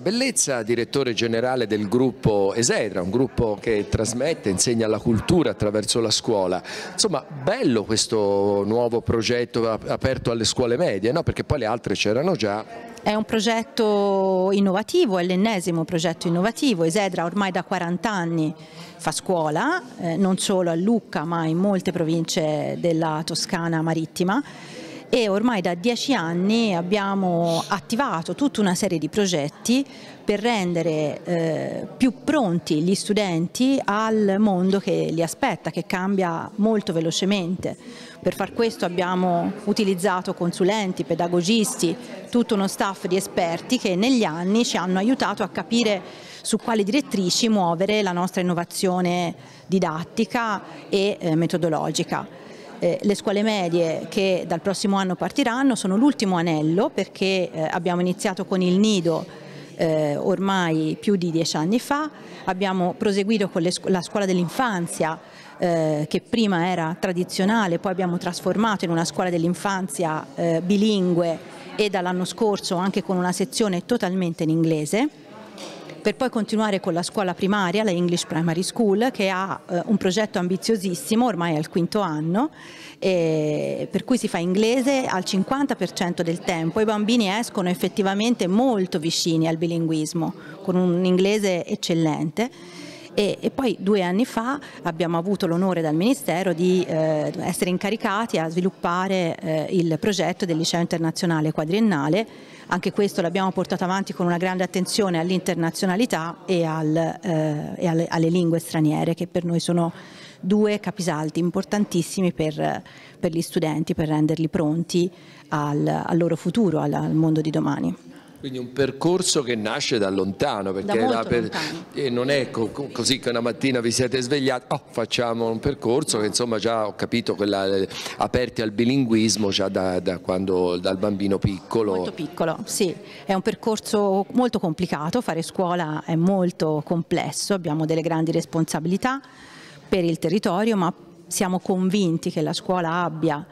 Bellezza, direttore generale del gruppo Esedra, un gruppo che trasmette, insegna la cultura attraverso la scuola. Insomma, bello questo nuovo progetto aperto alle scuole medie, no? perché poi le altre c'erano già. È un progetto innovativo, è l'ennesimo progetto innovativo. Esedra ormai da 40 anni fa scuola, eh, non solo a Lucca ma in molte province della Toscana marittima e ormai da dieci anni abbiamo attivato tutta una serie di progetti per rendere eh, più pronti gli studenti al mondo che li aspetta, che cambia molto velocemente. Per far questo abbiamo utilizzato consulenti, pedagogisti, tutto uno staff di esperti che negli anni ci hanno aiutato a capire su quali direttrici muovere la nostra innovazione didattica e eh, metodologica. Eh, le scuole medie che dal prossimo anno partiranno sono l'ultimo anello perché eh, abbiamo iniziato con il nido eh, ormai più di dieci anni fa, abbiamo proseguito con scu la scuola dell'infanzia eh, che prima era tradizionale, poi abbiamo trasformato in una scuola dell'infanzia eh, bilingue e dall'anno scorso anche con una sezione totalmente in inglese per poi continuare con la scuola primaria, la English Primary School, che ha eh, un progetto ambiziosissimo, ormai è al quinto anno, per cui si fa inglese al 50% del tempo. I bambini escono effettivamente molto vicini al bilinguismo, con un inglese eccellente e, e poi due anni fa abbiamo avuto l'onore dal Ministero di eh, essere incaricati a sviluppare eh, il progetto del liceo internazionale quadriennale, anche questo l'abbiamo portato avanti con una grande attenzione all'internazionalità e, al, eh, e alle, alle lingue straniere che per noi sono due capisaldi importantissimi per, per, gli studenti, per renderli pronti al, al loro futuro, al, al mondo di domani. Quindi un percorso che nasce da lontano, perché da per... lontano. E non è co così che una mattina vi siete svegliati, oh, facciamo un percorso che insomma già ho capito, quella, eh, aperti al bilinguismo già da, da quando, dal bambino piccolo. Molto piccolo, sì, è un percorso molto complicato, fare scuola è molto complesso, abbiamo delle grandi responsabilità per il territorio, ma siamo convinti che la scuola abbia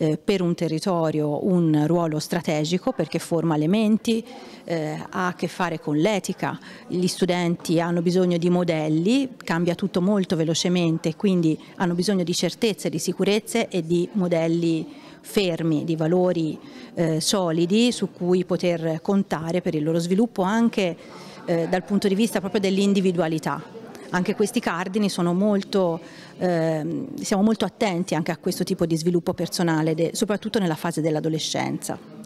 eh, per un territorio un ruolo strategico perché forma le menti, eh, ha a che fare con l'etica, gli studenti hanno bisogno di modelli, cambia tutto molto velocemente, quindi hanno bisogno di certezze, di sicurezze e di modelli fermi, di valori eh, solidi su cui poter contare per il loro sviluppo anche eh, dal punto di vista proprio dell'individualità, anche questi cardini sono molto, eh, siamo molto attenti anche a questo tipo di sviluppo personale, soprattutto nella fase dell'adolescenza.